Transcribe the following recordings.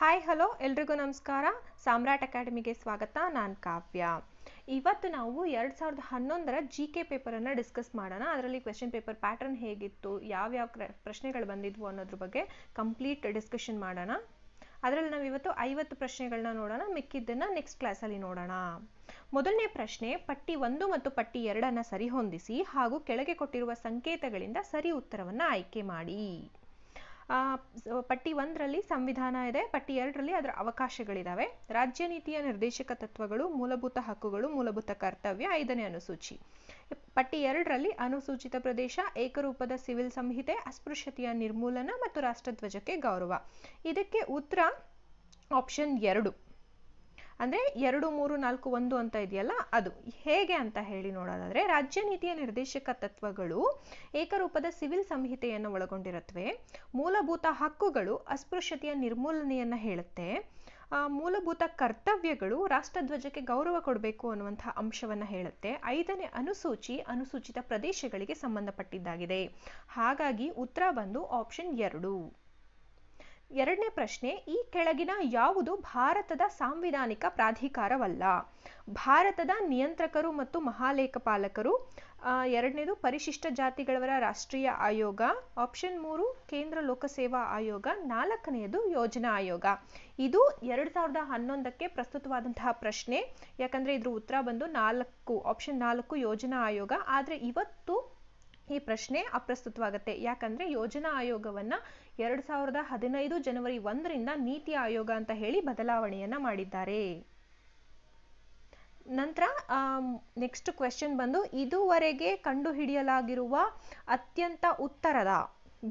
hi hello ಎಲ್ರಿಗೂ ನಮಸ್ಕಾರ ಸಾಮ್ರಾಟ್ ಅಕಾಡೆಮಿಗೆ ಸ್ವಾಗತ ನಾನು ಕಾವ್ಯ ಇವತ್ತು ನಾವು ಎರಡು ಸಾವಿರದ ಹನ್ನೊಂದರ ಜಿ ಕೆ ಪೇಪರನ್ನು ಡಿಸ್ಕಸ್ ಮಾಡೋಣ ಅದರಲ್ಲಿ ಕ್ವೆಶನ್ ಪೇಪರ್ ಪ್ಯಾಟರ್ನ್ ಹೇಗಿತ್ತು ಯಾವ್ಯಾವ ಪ್ರಶ್ನೆಗಳು ಬಂದಿದ್ವು ಅನ್ನೋದ್ರ ಬಗ್ಗೆ ಕಂಪ್ಲೀಟ್ ಡಿಸ್ಕಷನ್ ಮಾಡೋಣ ಅದರಲ್ಲಿ ನಾವು ಇವತ್ತು ಐವತ್ತು ಪ್ರಶ್ನೆಗಳನ್ನ ನೋಡೋಣ ಮಿಕ್ಕಿದ್ದನ್ನು ನೆಕ್ಸ್ಟ್ ಕ್ಲಾಸಲ್ಲಿ ನೋಡೋಣ ಮೊದಲನೇ ಪ್ರಶ್ನೆ ಪಟ್ಟಿ ಒಂದು ಮತ್ತು ಪಟ್ಟಿ ಎರಡನ್ನು ಸರಿಹೊಂದಿಸಿ ಹಾಗೂ ಕೆಳಗೆ ಕೊಟ್ಟಿರುವ ಸಂಕೇತಗಳಿಂದ ಸರಿ ಉತ್ತರವನ್ನು ಆಯ್ಕೆ ಮಾಡಿ ಪಟ್ಟಿ ಒಂದರಲ್ಲಿ ಸಂವಿಧಾನ ಇದೆ ಪಟ್ಟಿ ಎರಡರಲ್ಲಿ ಅದರ ಅವಕಾಶಗಳಿದಾವೆ ರಾಜ್ಯ ನೀತಿಯ ನಿರ್ದೇಶಕ ತತ್ವಗಳು ಮೂಲಭೂತ ಹಕ್ಕುಗಳು ಮೂಲಭೂತ ಕರ್ತವ್ಯ ಐದನೇ ಅನುಸೂಚಿ ಪಟ್ಟಿ ಎರಡರಲ್ಲಿ ಅನುಸೂಚಿತ ಪ್ರದೇಶ ಏಕರೂಪದ ಸಿವಿಲ್ ಸಂಹಿತೆ ಅಸ್ಪೃಶ್ಯತೆಯ ನಿರ್ಮೂಲನ ಮತ್ತು ರಾಷ್ಟ್ರಧ್ವಜಕ್ಕೆ ಗೌರವ ಇದಕ್ಕೆ ಉತ್ತರ ಆಪ್ಷನ್ ಎರಡು ಅಂದರೆ ಎರಡು ಮೂರು ನಾಲ್ಕು ಒಂದು ಅಂತ ಇದೆಯಲ್ಲ ಅದು ಹೇಗೆ ಅಂತ ಹೇಳಿ ನೋಡೋದಾದರೆ ರಾಜ್ಯ ನೀತಿಯ ನಿರ್ದೇಶಕ ತತ್ವಗಳು ಏಕರೂಪದ ಸಿವಿಲ್ ಸಂಹಿತೆಯನ್ನು ಒಳಗೊಂಡಿರುತ್ತವೆ ಮೂಲಭೂತ ಹಕ್ಕುಗಳು ಅಸ್ಪೃಶ್ಯತೆಯ ನಿರ್ಮೂಲನೆಯನ್ನು ಹೇಳುತ್ತೆ ಮೂಲಭೂತ ಕರ್ತವ್ಯಗಳು ರಾಷ್ಟ್ರಧ್ವಜಕ್ಕೆ ಗೌರವ ಕೊಡಬೇಕು ಅನ್ನುವಂಥ ಅಂಶವನ್ನು ಹೇಳುತ್ತೆ ಐದನೇ ಅನುಸೂಚಿ ಅನುಸೂಚಿತ ಪ್ರದೇಶಗಳಿಗೆ ಸಂಬಂಧಪಟ್ಟಿದ್ದಾಗಿದೆ ಹಾಗಾಗಿ ಉತ್ತರ ಬಂದು ಆಪ್ಷನ್ ಎರಡು ಎರಡನೇ ಪ್ರಶ್ನೆ ಈ ಕೆಳಗಿನ ಯಾವುದು ಭಾರತದ ಸಾಂವಿಧಾನಿಕ ಪ್ರಾಧಿಕಾರವಲ್ಲ ಭಾರತದ ನಿಯಂತ್ರಕರು ಮತ್ತು ಮಹಾಲೇಖಪಾಲಕರು ಎರಡನೇದು ಪರಿಶಿಷ್ಟ ಜಾತಿಗಳವರ ರಾಷ್ಟ್ರೀಯ ಆಯೋಗ ಆಪ್ಷನ್ ಮೂರು ಕೇಂದ್ರ ಲೋಕಸೇವಾ ಆಯೋಗ ನಾಲ್ಕನೆಯದು ಯೋಜನಾ ಆಯೋಗ ಇದು ಎರಡ್ ಸಾವಿರದ ಹನ್ನೊಂದಕ್ಕೆ ಪ್ರಸ್ತುತವಾದಂತಹ ಪ್ರಶ್ನೆ ಯಾಕಂದ್ರೆ ಇದ್ರ ಉತ್ತರ ಬಂದು ನಾಲ್ಕು ಆಪ್ಷನ್ ನಾಲ್ಕು ಯೋಜನಾ ಆಯೋಗ ಆದರೆ ಇವತ್ತು ಈ ಪ್ರಶ್ನೆ ಅಪ್ರಸ್ತುತವಾಗುತ್ತೆ ಯಾಕಂದ್ರೆ ಯೋಜನಾ ಆಯೋಗವನ್ನ ಎರಡ್ ಸಾವಿರದ ಹದಿನೈದು ಜನವರಿ ಒಂದರಿಂದ ನೀತಿ ಆಯೋಗ ಅಂತ ಹೇಳಿ ಬದಲಾವಣೆಯನ್ನ ಮಾಡಿದ್ದಾರೆ ನಂತರ ನೆಕ್ಸ್ಟ್ ಕ್ವೆಶನ್ ಬಂದು ಇದುವರೆಗೆ ಕಂಡುಹಿಡಿಯಲಾಗಿರುವ ಅತ್ಯಂತ ಉತ್ತರದ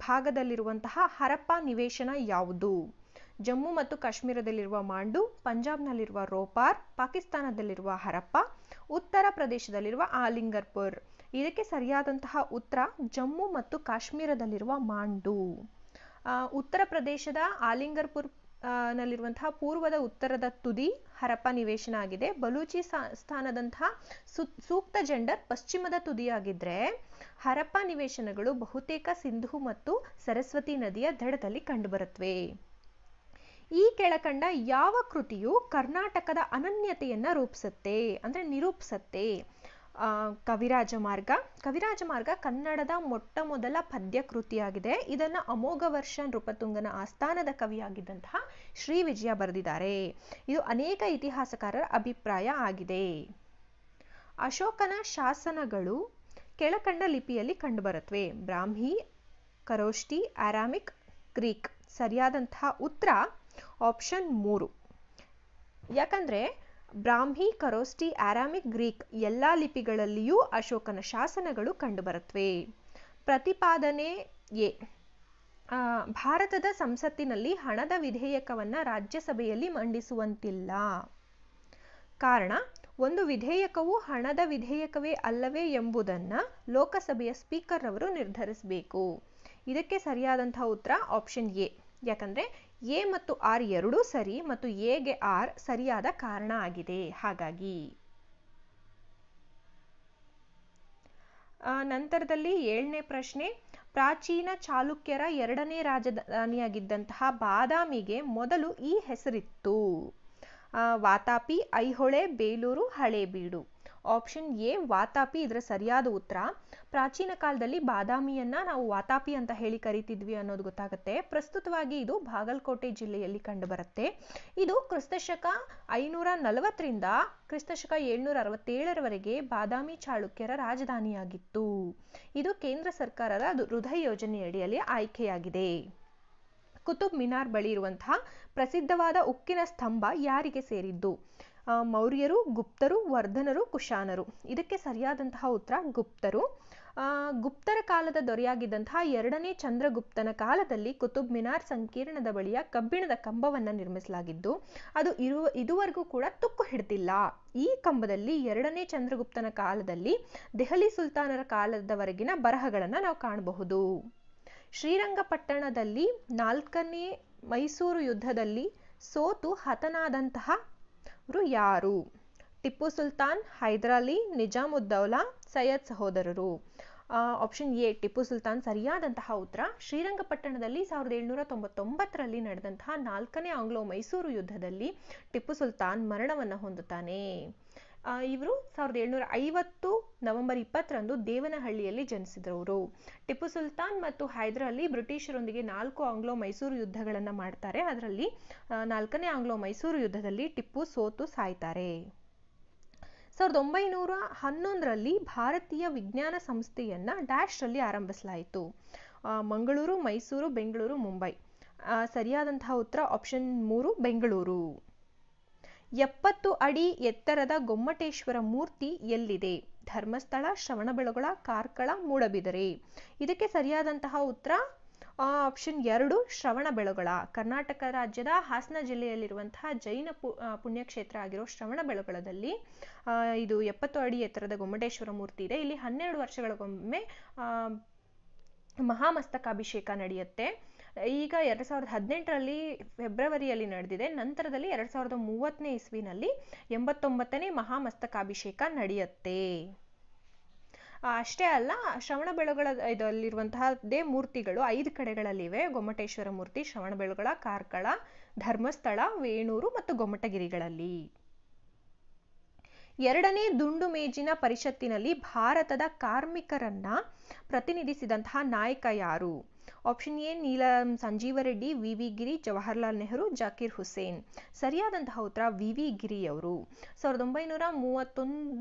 ಭಾಗದಲ್ಲಿರುವಂತಹ ಹರಪ್ಪ ನಿವೇಶನ ಯಾವುದು ಜಮ್ಮು ಮತ್ತು ಕಾಶ್ಮೀರದಲ್ಲಿರುವ ಮಾಂಡು ಪಂಜಾಬ್ನಲ್ಲಿರುವ ರೋಪಾರ್ ಪಾಕಿಸ್ತಾನದಲ್ಲಿರುವ ಹರಪ್ಪ ಉತ್ತರ ಪ್ರದೇಶದಲ್ಲಿರುವ ಆಲಿಂಗರ್ಪುರ್ ಇದಕ್ಕೆ ಸರಿಯಾದಂತಹ ಉತ್ತರ ಜಮ್ಮು ಮತ್ತು ಕಾಶ್ಮೀರದಲ್ಲಿರುವ ಮಾಂಡು ಉತ್ತರ ಪ್ರದೇಶದ ಆಲಿಂಗರ್ಪುರ್ ನಲ್ಲಿರುವಂತಹ ಪೂರ್ವದ ಉತ್ತರದ ತುದಿ ಹರಪ್ಪ ನಿವೇಶನ ಆಗಿದೆ ಬಲೂಚಿ ಸ್ಥಾನದಂತಹ ಸೂಕ್ತ ಜೆಂಡರ್ ಪಶ್ಚಿಮದ ತುದಿಯಾಗಿದ್ರೆ ಹರಪ್ಪ ನಿವೇಶನಗಳು ಬಹುತೇಕ ಸಿಂಧು ಮತ್ತು ಸರಸ್ವತಿ ನದಿಯ ದಡದಲ್ಲಿ ಕಂಡುಬರುತ್ತವೆ ಈ ಕೆಳಕಂಡ ಯಾವ ಕೃತಿಯು ಕರ್ನಾಟಕದ ಅನನ್ಯತೆಯನ್ನ ರೂಪಿಸುತ್ತೆ ಅಂದ್ರೆ ನಿರೂಪಿಸತ್ತೆ ಕವಿರಾಜ ಮಾರ್ಗ ಕವಿರಾಜ ಮಾರ್ಗ ಕನ್ನಡದ ಮೊಟ್ಟ ಮೊದಲ ಪದ್ಯ ಕೃತಿಯಾಗಿದೆ ಇದನ್ನು ಅಮೋಘವರ್ಷ ನೃಪತುಂಗನ ಆಸ್ಥಾನದ ಕವಿಯಾಗಿದ್ದಂತಹ ಶ್ರೀ ವಿಜಯ ಬರೆದಿದ್ದಾರೆ ಇದು ಅನೇಕ ಇತಿಹಾಸಕಾರರ ಅಭಿಪ್ರಾಯ ಆಗಿದೆ ಅಶೋಕನ ಶಾಸನಗಳು ಕೆಳಕಂಡ ಲಿಪಿಯಲ್ಲಿ ಕಂಡುಬರುತ್ತವೆ ಬ್ರಾಹ್ಮಿ ಕರೋಷ್ಟಿ ಆರಾಮಿಕ್ ಗ್ರೀಕ್ ಸರಿಯಾದಂತಹ ಉತ್ತರ ಆಪ್ಷನ್ ಮೂರು ಯಾಕಂದ್ರೆ ಬ್ರಾಹ್ಮಿ ಕರೋಸ್ಟಿ ಅರಾಮಿಕ್ ಗ್ರೀಕ್ ಎಲ್ಲ ಲಿಪಿಗಳಲ್ಲಿಯೂ ಅಶೋಕನ ಶಾಸನಗಳು ಕಂಡುಬರುತ್ತವೆ ಪ್ರತಿಪಾದನೆ ಎ ಭಾರತದ ಸಂಸತ್ತಿನಲ್ಲಿ ಹಣದ ವಿಧೇಯಕವನ್ನು ರಾಜ್ಯಸಭೆಯಲ್ಲಿ ಮಂಡಿಸುವಂತಿಲ್ಲ ಕಾರಣ ಒಂದು ವಿಧೇಯಕವು ಹಣದ ವಿಧೇಯಕವೇ ಅಲ್ಲವೇ ಎಂಬುದನ್ನ ಲೋಕಸಭೆಯ ಸ್ಪೀಕರ್ ಅವರು ನಿರ್ಧರಿಸಬೇಕು ಇದಕ್ಕೆ ಸರಿಯಾದಂತಹ ಉತ್ತರ ಆಪ್ಷನ್ ಎ ಯಾಕಂದ್ರೆ ಎ ಮತ್ತು ಆರ್ ಎರಡೂ ಸರಿ ಮತ್ತು ಎಗೆ ಆರ್ ಸರಿಯಾದ ಕಾರಣ ಆಗಿದೆ ಹಾಗಾಗಿ ನಂತರದಲ್ಲಿ ಏಳನೇ ಪ್ರಶ್ನೆ ಪ್ರಾಚೀನ ಚಾಲುಕ್ಯರ ಎರಡನೇ ರಾಜಧಾನಿಯಾಗಿದ್ದಂತಹ ಬಾದಾಮಿಗೆ ಮೊದಲು ಈ ಹೆಸರಿತ್ತು ವಾತಾಪಿ ಐಹೊಳೆ ಬೇಲೂರು ಹಳೇಬೀಡು ಆಪ್ಷನ್ ಎ ವಾತಾಪಿ ಇದರ ಸರಿಯಾದ ಉತ್ತರ ಪ್ರಾಚೀನ ಕಾಲದಲ್ಲಿ ಬಾದಾಮಿಯನ್ನ ನಾವು ವಾತಾಪಿ ಅಂತ ಹೇಳಿ ಕರಿತಿದ್ವಿ ಅನ್ನೋದು ಗೊತ್ತಾಗುತ್ತೆ ಪ್ರಸ್ತುತವಾಗಿ ಇದು ಬಾಗಲಕೋಟೆ ಜಿಲ್ಲೆಯಲ್ಲಿ ಕಂಡುಬರುತ್ತೆ ಇದು ಕ್ರಿಸ್ತಶಕ ಐನೂರ ನಲವತ್ತರಿಂದ ಕ್ರಿಸ್ತಶಕ ಏಳ್ನೂರ ಅರವತ್ತೇಳರವರೆಗೆ ಬಾದಾಮಿ ಚಾಳುಕ್ಯರ ರಾಜಧಾನಿಯಾಗಿತ್ತು ಇದು ಕೇಂದ್ರ ಸರ್ಕಾರದ ಹೃದಯ ಯೋಜನೆಯಡಿಯಲ್ಲಿ ಆಯ್ಕೆಯಾಗಿದೆ ಕುತುಬ್ ಮಿನಾರ್ ಬಳಿ ಇರುವಂತಹ ಪ್ರಸಿದ್ಧವಾದ ಉಕ್ಕಿನ ಸ್ತಂಭ ಯಾರಿಗೆ ಸೇರಿದ್ದು ಮೌರ್ಯರು ಗುಪ್ತರು ವರ್ಧನರು ಕುಶಾನರು ಇದಕ್ಕೆ ಸರಿಯಾದಂತಹ ಉತ್ತರ ಗುಪ್ತರು ಗುಪ್ತರ ಕಾಲದ ದೊರೆಯಾಗಿದ್ದಂತಹ ಎರಡನೇ ಚಂದ್ರಗುಪ್ತನ ಕಾಲದಲ್ಲಿ ಕುತುಬ್ ಮಿನಾರ್ ಸಂಕೀರ್ಣದ ಬಳಿಯ ಕಬ್ಬಿಣದ ಕಂಬವನ್ನು ನಿರ್ಮಿಸಲಾಗಿದ್ದು ಅದು ಇರುವ ಇದುವರೆಗೂ ಕೂಡ ತುಕ್ಕು ಹಿಡಿದಿಲ್ಲ ಈ ಕಂಬದಲ್ಲಿ ಎರಡನೇ ಚಂದ್ರಗುಪ್ತನ ಕಾಲದಲ್ಲಿ ದೆಹಲಿ ಸುಲ್ತಾನರ ಕಾಲದವರೆಗಿನ ಬರಹಗಳನ್ನು ನಾವು ಕಾಣಬಹುದು ಶ್ರೀರಂಗಪಟ್ಟಣದಲ್ಲಿ ನಾಲ್ಕನೇ ಮೈಸೂರು ಯುದ್ಧದಲ್ಲಿ ಸೋತು ಹತನಾದಂತಹ ಇವರು ಯಾರು ಟಿಪ್ಪು ಸುಲ್ತಾನ್ ಹೈದರಾಲಿ ನಿಜಾಮುದ್ದೌಲಾ ಸೈಯದ್ ಸಹೋದರರು ಆಪ್ಷನ್ ಎ ಟಿಪ್ಪು ಸುಲ್ತಾನ್ ಸರಿಯಾದಂತಹ ಉತ್ತರ ಶ್ರೀರಂಗಪಟ್ಟಣದಲ್ಲಿ ಸಾವಿರದ ಏಳ್ನೂರ ತೊಂಬತ್ತೊಂಬತ್ತರಲ್ಲಿ ನಡೆದಂತಹ ನಾಲ್ಕನೇ ಆಂಗ್ಲೋ ಮೈಸೂರು ಯುದ್ಧದಲ್ಲಿ ಟಿಪ್ಪು ಸುಲ್ತಾನ್ ಮರಣವನ್ನು ಹೊಂದುತ್ತಾನೆ ಇವರು ಸಾವಿರದ ಏಳ್ನೂರ ಐವತ್ತು ನವೆಂಬರ್ ಇಪ್ಪತ್ತರಂದು ದೇವನಹಳ್ಳಿಯಲ್ಲಿ ಅವರು ಟಿಪ್ಪು ಸುಲ್ತಾನ್ ಮತ್ತು ಹೈದರ್ ಬ್ರಿಟಿಷರೊಂದಿಗೆ ನಾಲ್ಕು ಆಂಗ್ಲೋ ಮೈಸೂರು ಯುದ್ಧಗಳನ್ನು ಮಾಡ್ತಾರೆ ಅದರಲ್ಲಿ ನಾಲ್ಕನೇ ಆಂಗ್ಲೋ ಮೈಸೂರು ಯುದ್ಧದಲ್ಲಿ ಟಿಪ್ಪು ಸೋತು ಸಾಯ್ತಾರೆ ಸಾವಿರದ ಒಂಬೈನೂರ ಹನ್ನೊಂದರಲ್ಲಿ ಭಾರತೀಯ ವಿಜ್ಞಾನ ಸಂಸ್ಥೆಯನ್ನು ಡ್ಯಾಶ್ರಲ್ಲಿ ಆರಂಭಿಸಲಾಯಿತು ಮಂಗಳೂರು ಮೈಸೂರು ಬೆಂಗಳೂರು ಮುಂಬೈ ಸರಿಯಾದಂತಹ ಉತ್ತರ ಆಪ್ಷನ್ ಮೂರು ಬೆಂಗಳೂರು ಎಪ್ಪತ್ತು ಅಡಿ ಎತ್ತರದ ಗೊಮ್ಮಟೇಶ್ವರ ಮೂರ್ತಿ ಎಲ್ಲಿದೆ ಧರ್ಮಸ್ಥಳ ಶ್ರವಣಬೆಳಗೊಳ ಕಾರ್ಕಳ ಮೂಡಬಿದರೆ ಇದಕ್ಕೆ ಸರಿಯಾದಂತಹ ಉತ್ತರ ಆಪ್ಷನ್ ಎರಡು ಶ್ರವಣ ಬೆಳಗೊಳ ಕರ್ನಾಟಕ ರಾಜ್ಯದ ಹಾಸನ ಜಿಲ್ಲೆಯಲ್ಲಿರುವಂತಹ ಜೈನ ಪು ಪುಣ್ಯಕ್ಷೇತ್ರ ಆಗಿರೋ ಶ್ರವಣ ಬೆಳಗೊಳದಲ್ಲಿ ಇದು ಎಪ್ಪತ್ತು ಅಡಿ ಎತ್ತರದ ಗೊಮ್ಮಟೇಶ್ವರ ಮೂರ್ತಿ ಇದೆ ಇಲ್ಲಿ ಹನ್ನೆರಡು ವರ್ಷಗಳಿಗೊಮ್ಮೆ ಮಹಾಮಸ್ತಕಾಭಿಷೇಕ ನಡೆಯುತ್ತೆ ಈಗ ಎರಡು ಸಾವಿರದ ಹದಿನೆಂಟರಲ್ಲಿ ಫೆಬ್ರವರಿಯಲ್ಲಿ ನಡೆದಿದೆ ನಂತರದಲ್ಲಿ ಎರಡು ಸಾವಿರದ ಮೂವತ್ತನೇ ಇಸ್ವಿನಲ್ಲಿ ಎಂಬತ್ತೊಂಬತ್ತನೇ ಮಹಾಮಸ್ತಕಾಭಿಷೇಕ ನಡೆಯುತ್ತೆ ಅಷ್ಟೇ ಅಲ್ಲ ಶ್ರವಣ ಬೆಳಗೊಳ ಇದಲ್ಲಿರುವಂತಹದ್ದೇ ಮೂರ್ತಿಗಳು ಐದು ಕಡೆಗಳಲ್ಲಿವೆ ಗೊಮ್ಮಟೇಶ್ವರ ಮೂರ್ತಿ ಶ್ರವಣ ಬೆಳಗೊಳ ಕಾರ್ಕಳ ಧರ್ಮಸ್ಥಳ ವೇಣೂರು ಮತ್ತು ಗೊಮ್ಮಟಗಿರಿಗಳಲ್ಲಿ ಎರಡನೇ ದುಂಡು ಮೇಜಿನ ಪರಿಷತ್ತಿನಲ್ಲಿ ಭಾರತದ ಕಾರ್ಮಿಕರನ್ನ ಪ್ರತಿನಿಧಿಸಿದಂತಹ ನಾಯಕ ಯಾರು option A Neelam Sanjeeva Reddy V V Giri Jawaharlal Nehru Zakir Hussain ಸರಿಯಾದಂತಹ ಉತ್ತರ ವಿ ವಿ ಗಿರಿಯವರು ಸಾವಿರದ ಒಂಬೈನೂರ ಮೂವತ್ತೊಂದು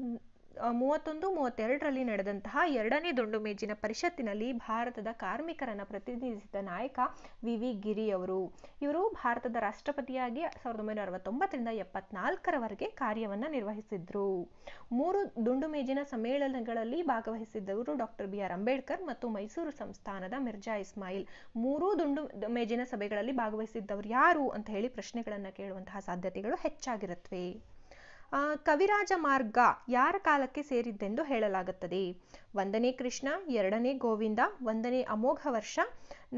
ಮೂವತ್ತೊಂದು ಮೂವತ್ತೆರಡರಲ್ಲಿ ನಡೆದಂತಹ ಎರಡನೇ ದುಂಡು ಮೇಜಿನ ಪರಿಷತ್ತಿನಲ್ಲಿ ಭಾರತದ ಕಾರ್ಮಿಕರನ್ನು ಪ್ರತಿನಿಧಿಸಿದ ನಾಯಕ ವಿ ವಿ ಅವರು ಇವರು ಭಾರತದ ರಾಷ್ಟ್ರಪತಿಯಾಗಿ ಸಾವಿರದ ಒಂಬೈನೂರ ಅರವತ್ತೊಂಬತ್ತರಿಂದ ಎಪ್ಪತ್ನಾಲ್ಕರವರೆಗೆ ಕಾರ್ಯವನ್ನು ನಿರ್ವಹಿಸಿದ್ರು ಮೂರು ದುಂಡು ಮೇಜಿನ ಸಮ್ಮೇಳನಗಳಲ್ಲಿ ಭಾಗವಹಿಸಿದ್ದವರು ಡಾಕ್ಟರ್ ಬಿ ಆರ್ ಅಂಬೇಡ್ಕರ್ ಮತ್ತು ಮೈಸೂರು ಸಂಸ್ಥಾನದ ಮಿರ್ಜಾ ಇಸ್ಮಾಯಿಲ್ ಮೂರು ದುಂಡು ಮೇಜಿನ ಸಭೆಗಳಲ್ಲಿ ಭಾಗವಹಿಸಿದ್ದವರು ಯಾರು ಅಂತ ಹೇಳಿ ಪ್ರಶ್ನೆಗಳನ್ನು ಕೇಳುವಂತಹ ಸಾಧ್ಯತೆಗಳು ಹೆಚ್ಚಾಗಿರುತ್ತವೆ ಕವಿರಾಜ ಮಾರ್ಗ ಯಾರ ಕಾಲಕ್ಕೆ ಸೇರಿದ್ದೆಂದು ಹೇಳಲಾಗುತ್ತದೆ ಒಂದನೇ ಕೃಷ್ಣ ಎರಡನೇ ಗೋವಿಂದ ಒಂದನೇ ಅಮೋಘ ವರ್ಷ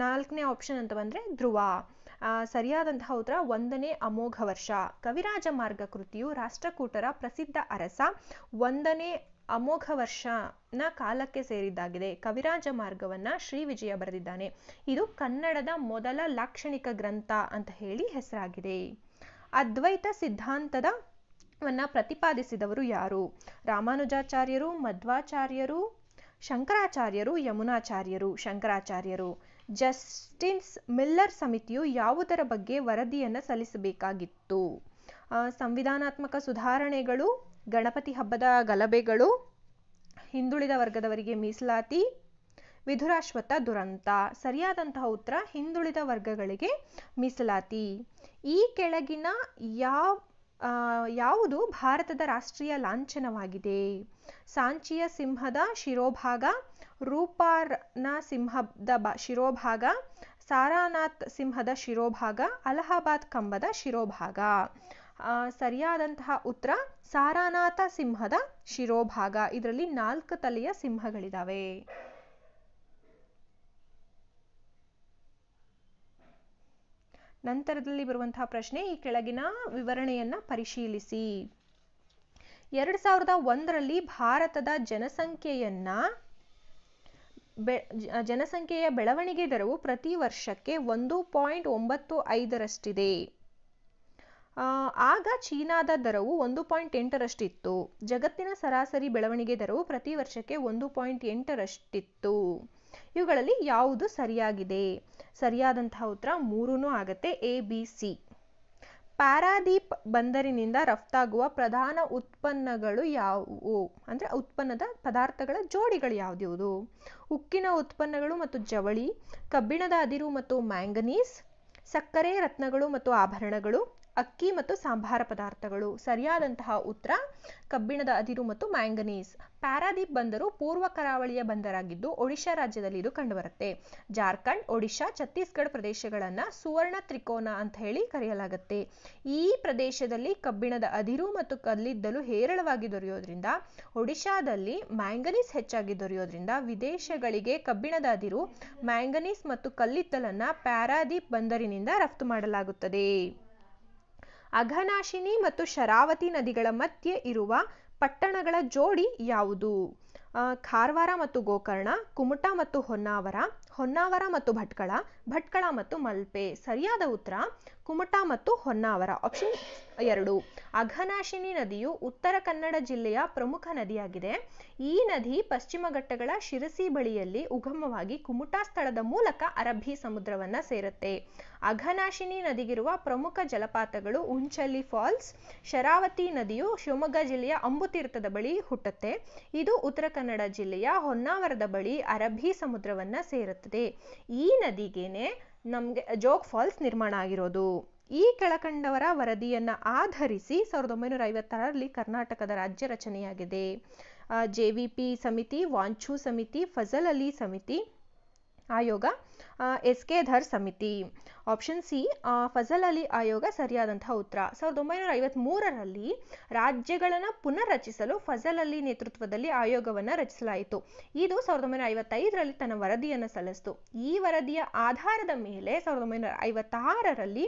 ನಾಲ್ಕನೇ ಆಪ್ಷನ್ ಅಂತ ಬಂದರೆ ಧ್ರುವ ಸರಿಯಾದಂತಹ ಉತ್ತರ ಒಂದನೇ ಅಮೋಘ ವರ್ಷ ಕವಿರಾಜ ಮಾರ್ಗ ಕೃತಿಯು ರಾಷ್ಟ್ರಕೂಟರ ಪ್ರಸಿದ್ಧ ಅರಸ ಒಂದನೇ ಅಮೋಘ ವರ್ಷನ ಕಾಲಕ್ಕೆ ಸೇರಿದ್ದಾಗಿದೆ ಕವಿರಾಜ ಮಾರ್ಗವನ್ನ ಶ್ರೀ ವಿಜಯ ಬರೆದಿದ್ದಾನೆ ಇದು ಕನ್ನಡದ ಮೊದಲ ಲಾಕ್ಷಣಿಕ ಗ್ರಂಥ ಅಂತ ಹೇಳಿ ಹೆಸರಾಗಿದೆ ಅದ್ವೈತ ಸಿದ್ಧಾಂತದ ವನ್ನು ಪ್ರತಿಪಾದಿಸಿದವರು ಯಾರು ರಾಮಾನುಜಾಚಾರ್ಯರು ಮಧ್ವಾಚಾರ್ಯರು ಶಂಕರಾಚಾರ್ಯರು ಯಮುನಾಚಾರ್ಯರು ಶಂಕರಾಚಾರ್ಯರು ಜಸ್ಟಿನ್ಸ್ ಮಿಲ್ಲರ್ ಸಮಿತಿಯು ಯಾವುದರ ಬಗ್ಗೆ ವರದಿಯನ್ನು ಸಲ್ಲಿಸಬೇಕಾಗಿತ್ತು ಸಂವಿಧಾನಾತ್ಮಕ ಸುಧಾರಣೆಗಳು ಗಣಪತಿ ಹಬ್ಬದ ಗಲಭೆಗಳು ಹಿಂದುಳಿದ ವರ್ಗದವರಿಗೆ ಮೀಸಲಾತಿ ವಿಧುರಾಶ್ವತ್ಥ ದುರಂತ ಸರಿಯಾದಂತಹ ಉತ್ತರ ಹಿಂದುಳಿದ ವರ್ಗಗಳಿಗೆ ಮೀಸಲಾತಿ ಈ ಕೆಳಗಿನ ಯಾವ ಯಾವುದು ಭಾರತದ ರಾಷ್ಟ್ರೀಯ ಲಾಂಛನವಾಗಿದೆ ಸಾಂಚಿಯ ಸಿಂಹದ ಶಿರೋಭಾಗ ರೂಪಾರ್ನ ಸಿಂಹದ ಬ ಶಿರೋಭಾಗ ಸಾರಾನಾಥ್ ಸಿಂಹದ ಶಿರೋಭಾಗ ಅಲಹಾಬಾದ್ ಕಂಬದ ಶಿರೋಭಾಗ ಸರಿಯಾದಂತಹ ಉತ್ತರ ಸಾರಾನಾಥ ಸಿಂಹದ ಶಿರೋಭಾಗ ಇದರಲ್ಲಿ ನಾಲ್ಕು ತಲೆಯ ಸಿಂಹಗಳಿದಾವೆ ನಂತರದಲ್ಲಿ ಬರುವಂತಹ ಪ್ರಶ್ನೆ ಈ ಕೆಳಗಿನ ವಿವರಣೆಯನ್ನ ಪರಿಶೀಲಿಸಿ ಎರಡ್ ಸಾವಿರದ ಒಂದರಲ್ಲಿ ಭಾರತದ ಜನಸಂಖ್ಯೆಯನ್ನ ಬೆ ಜನಸಂಖ್ಯೆಯ ಬೆಳವಣಿಗೆ ದರವು ಪ್ರತಿ ವರ್ಷಕ್ಕೆ ಒಂದು ಪಾಯಿಂಟ್ ಒಂಬತ್ತು ಐದರಷ್ಟಿದೆ ಆಗ ಚೀನಾದ ದರವು ಒಂದು ಪಾಯಿಂಟ್ ಎಂಟರಷ್ಟಿತ್ತು ಜಗತ್ತಿನ ಸರಾಸರಿ ಬೆಳವಣಿಗೆ ದರವು ಪ್ರತಿ ವರ್ಷಕ್ಕೆ ಒಂದು ಪಾಯಿಂಟ್ ಎಂಟರಷ್ಟಿತ್ತು ಇವುಗಳಲ್ಲಿ ಯಾವುದು ಸರಿಯಾಗಿದೆ ಸರಿಯಾದಂತಹ ಉತ್ತರ ಮೂರೂ ಆಗುತ್ತೆ ಎ ಬಿ ಸಿ ಪ್ಯಾರಾದೀಪ್ ಬಂದರಿನಿಂದ ರಫ್ತಾಗುವ ಪ್ರಧಾನ ಉತ್ಪನ್ನಗಳು ಯಾವುವು ಅಂದರೆ ಉತ್ಪನ್ನದ ಪದಾರ್ಥಗಳ ಜೋಡಿಗಳು ಯಾವುದ್ಯಾವುದು ಉಕ್ಕಿನ ಉತ್ಪನ್ನಗಳು ಮತ್ತು ಜವಳಿ ಕಬ್ಬಿಣದ ಅದಿರು ಮತ್ತು ಮ್ಯಾಂಗನೀಸ್ ಸಕ್ಕರೆ ರತ್ನಗಳು ಮತ್ತು ಆಭರಣಗಳು ಅಕ್ಕಿ ಮತ್ತು ಸಾಂಬಾರ ಪದಾರ್ಥಗಳು ಸರಿಯಾದಂತಹ ಉತ್ತರ ಕಬ್ಬಿಣದ ಅದಿರು ಮತ್ತು ಮ್ಯಾಂಗನೀಸ್ ಪ್ಯಾರಾದೀಪ್ ಬಂದರು ಪೂರ್ವ ಕರಾವಳಿಯ ಬಂದರಾಗಿದ್ದು ಒಡಿಶಾ ರಾಜ್ಯದಲ್ಲಿ ಇದು ಕಂಡುಬರುತ್ತೆ ಜಾರ್ಖಂಡ್ ಒಡಿಶಾ ಛತ್ತೀಸ್ಗಢ ಪ್ರದೇಶಗಳನ್ನು ಸುವರ್ಣ ತ್ರಿಕೋನ ಅಂತ ಹೇಳಿ ಕರೆಯಲಾಗುತ್ತೆ ಈ ಪ್ರದೇಶದಲ್ಲಿ ಕಬ್ಬಿಣದ ಅದಿರು ಮತ್ತು ಕಲ್ಲಿದ್ದಲು ಹೇರಳವಾಗಿ ದೊರೆಯೋದ್ರಿಂದ ಒಡಿಶಾದಲ್ಲಿ ಮ್ಯಾಂಗನೀಸ್ ಹೆಚ್ಚಾಗಿ ದೊರೆಯೋದ್ರಿಂದ ವಿದೇಶಗಳಿಗೆ ಕಬ್ಬಿಣದ ಅದಿರು ಮ್ಯಾಂಗನೀಸ್ ಮತ್ತು ಕಲ್ಲಿದ್ದಲನ್ನ ಪ್ಯಾರಾದೀಪ್ ಬಂದರಿನಿಂದ ರಫ್ತು ಮಾಡಲಾಗುತ್ತದೆ ಅಘನಾಶಿನಿ ಮತ್ತು ಶರಾವತಿ ನದಿಗಳ ಮಧ್ಯೆ ಇರುವ ಪಟ್ಟಣಗಳ ಜೋಡಿ ಯಾವುದು ಕಾರವಾರ ಮತ್ತು ಗೋಕರ್ಣ ಕುಮಟಾ ಮತ್ತು ಹೊನ್ನಾವರ ಹೊನ್ನಾವರ ಮತ್ತು ಭಟ್ಕಳ ಭಟ್ಕಳ ಮತ್ತು ಮಲ್ಪೆ ಸರಿಯಾದ ಉತ್ತರ ಕುಮಟಾ ಮತ್ತು ಹೊನ್ನಾವರ ಆಪ್ಷನ್ ಎರಡು ಅಘನಾಶಿನಿ ನದಿಯು ಉತ್ತರ ಕನ್ನಡ ಜಿಲ್ಲೆಯ ಪ್ರಮುಖ ನದಿಯಾಗಿದೆ ಈ ನದಿ ಪಶ್ಚಿಮ ಘಟ್ಟಗಳ ಶಿರಸಿ ಬಳಿಯಲ್ಲಿ ಉಗಮವಾಗಿ ಕುಮಟಾ ಸ್ಥಳದ ಮೂಲಕ ಅರಬ್ಬಿ ಸಮುದ್ರವನ್ನ ಸೇರುತ್ತೆ ಅಘನಾಶಿನಿ ನದಿಗಿರುವ ಪ್ರಮುಖ ಜಲಪಾತಗಳು ಉಂಚಲಿ ಫಾಲ್ಸ್ ಶರಾವತಿ ನದಿಯು ಶಿವಮೊಗ್ಗ ಜಿಲ್ಲೆಯ ಅಂಬುತೀರ್ಥದ ಬಳಿ ಹುಟ್ಟುತ್ತೆ ಇದು ಉತ್ತರ ಕನ್ನಡ ಜಿಲ್ಲೆಯ ಹೊನ್ನಾವರದ ಬಳಿ ಅರಬ್ಬಿ ಸಮುದ್ರವನ್ನ ಸೇರುತ್ತದೆ ಈ ನದಿಗೇನೆ ನಮಗೆ ಜೋಗ್ ಫಾಲ್ಸ್ ನಿರ್ಮಾಣ ಆಗಿರೋದು ಈ ಕೆಳಕಂಡವರ ವರದಿಯನ್ನು ಆಧರಿಸಿ ಸಾವಿರದ ಒಂಬೈನೂರ ಐವತ್ತಾರರಲ್ಲಿ ಕರ್ನಾಟಕದ ರಾಜ್ಯ ರಚನೆಯಾಗಿದೆ ಜೆ ವಿ ಪಿ ಸಮಿತಿ ವಾಂಚು ಸಮಿತಿ ಫಜಲ್ ಅಲಿ ಸಮಿತಿ ಆಯೋಗ ಎಸ್ ಕೆ ಧರ್ ಸಮಿತಿ ಆಪ್ಷನ್ ಸಿ ಫಜಲ್ ಅಲಿ ಆಯೋಗ ಸರಿಯಾದಂತಹ ಉತ್ತರ ಸಾವಿರದ ಒಂಬೈನೂರ ಐವತ್ತ್ ಮೂರರಲ್ಲಿ ರಾಜ್ಯಗಳನ್ನು ರಚಿಸಲು ಫಜಲ್ ಅಲಿ ನೇತೃತ್ವದಲ್ಲಿ ಆಯೋಗವನ್ನು ರಚಿಸಲಾಯಿತು ಇದು ಸಾವಿರದ ಒಂಬೈನೂರ ಐವತ್ತೈದರಲ್ಲಿ ತನ್ನ ವರದಿಯನ್ನು ಸಲ್ಲಿಸಿತು ಈ ವರದಿಯ ಆಧಾರದ ಮೇಲೆ ಸಾವಿರದ ಒಂಬೈನೂರ ಐವತ್ತಾರರಲ್ಲಿ